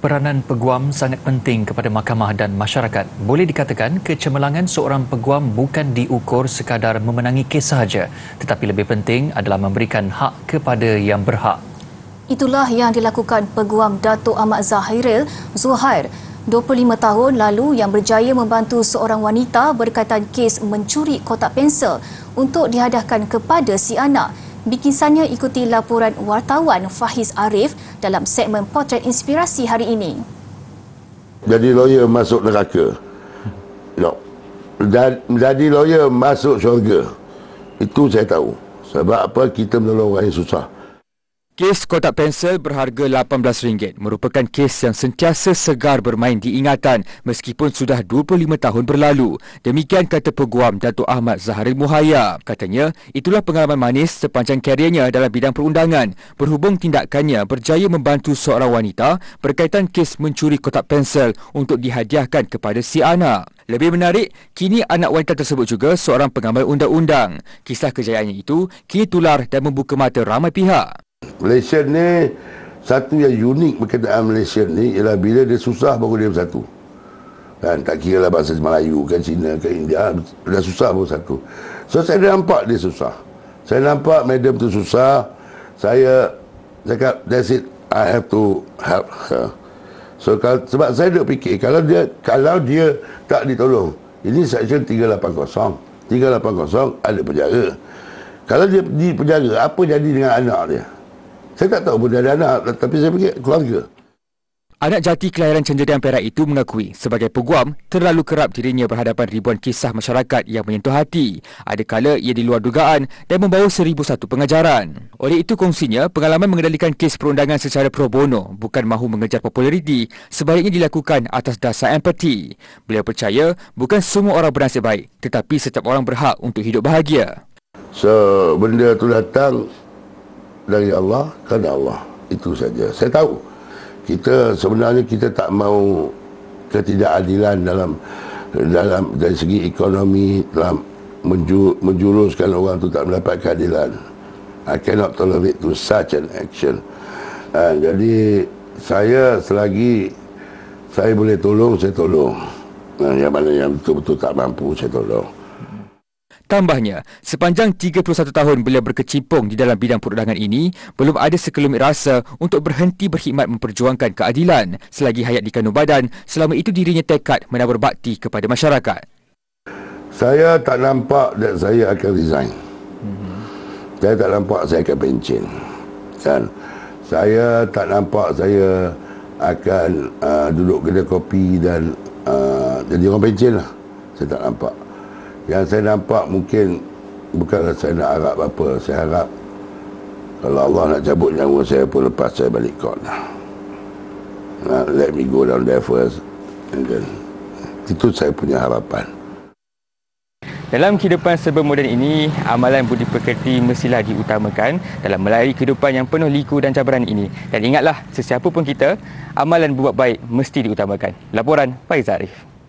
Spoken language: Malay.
Peranan peguam sangat penting kepada mahkamah dan masyarakat. Boleh dikatakan kecemerlangan seorang peguam bukan diukur sekadar memenangi kes sahaja, tetapi lebih penting adalah memberikan hak kepada yang berhak. Itulah yang dilakukan peguam Dato' Ahmad Zahiril Zuhair 25 tahun lalu yang berjaya membantu seorang wanita berkaitan kes mencuri kotak pensel untuk dihadahkan kepada si anak. Bikisannya ikuti laporan wartawan Fahiz Arif dalam segmen Potret Inspirasi hari ini. Jadi lawyer masuk neraka. No. Jadi lawyer masuk syurga. Itu saya tahu. Sebab apa kita menolong orang yang susah. Kes kotak pensel berharga RM18 merupakan kes yang sentiasa segar bermain di ingatan meskipun sudah 25 tahun berlalu. Demikian kata peguam Dato' Ahmad Zahari Muhaya. Katanya, itulah pengalaman manis sepanjang kariernya dalam bidang perundangan berhubung tindakannya berjaya membantu seorang wanita berkaitan kes mencuri kotak pensel untuk dihadiahkan kepada si anak. Lebih menarik, kini anak wanita tersebut juga seorang pengamal undang-undang. Kisah kejayaannya itu kini tular dan membuka mata ramai pihak. Malaysia ni satu yang unik berkenaan Malaysia ni ialah bila dia susah baru dia bersatu. Kan tak kira lah bahasa Melayu kan Cina kan India ah, dah susah baru satu. So saya nampak dia susah. Saya nampak madam tu susah. Saya cakap that's it I have to help her. So kalau, sebab saya dah fikir kalau dia kalau dia tak ditolong ini section 380. 380 ada penjara. Kalau dia di penjara, apa jadi dengan anak dia? Saya tak tahu pun ada anak tapi saya pergi keluarga. Anak jati kelahiran cenderian Perak itu mengakui sebagai peguam terlalu kerap dirinya berhadapan ribuan kisah masyarakat yang menyentuh hati. Adakala ia di luar dugaan dan membawa seribu satu pengajaran. Oleh itu kongsinya pengalaman mengendalikan kes perundangan secara pro bono bukan mahu mengejar populariti sebaiknya dilakukan atas dasar empati. Beliau percaya bukan semua orang bernasib baik tetapi setiap orang berhak untuk hidup bahagia. So benda tu datang dari Allah kerana Allah itu saja saya tahu kita sebenarnya kita tak mau ketidakadilan dalam dalam dari segi ekonomi dalam menju, menjuruskan orang tu tak mendapat keadilan I cannot tolerate to such an action uh, jadi saya selagi saya boleh tolong saya tolong uh, yang mana yang betul-betul tak mampu saya tolong Tambahnya, sepanjang 31 tahun beliau berkecimpung di dalam bidang perundangan ini, belum ada sekelumit rasa untuk berhenti berkhidmat memperjuangkan keadilan selagi hayat di kandung badan, selama itu dirinya tekad menabur bakti kepada masyarakat. Saya tak nampak that saya akan resign. hmm Saya tak nampak saya akan pencin. Dan saya tak nampak saya akan uh, duduk kedai kopi dan uh, jadi orang pencin lah. Saya tak nampak yang saya nampak mungkin bukanlah saya nak harap apa saya harap kalau Allah nak cabut nyawa saya pun lepas saya balik kot lah let me go down there first and then itu saya punya harapan dalam kehidupan serba moden ini, amalan budi pekerti mestilah diutamakan dalam melalui kehidupan yang penuh liku dan cabaran ini. Dan ingatlah, sesiapa pun kita, amalan buat baik mesti diutamakan. Laporan Faiz Arif.